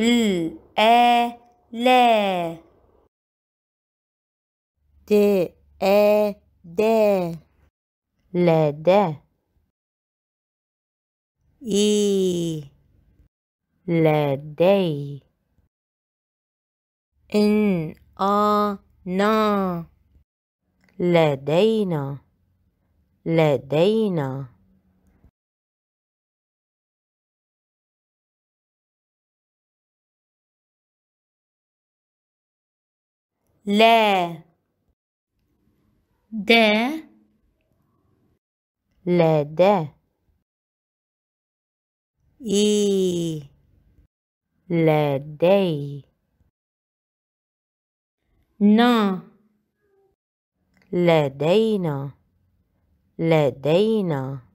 ل آ لا د آ دا لدى إي لدي إن ان ا ن لدينا لدينا le de le de i le dei no le deina le deina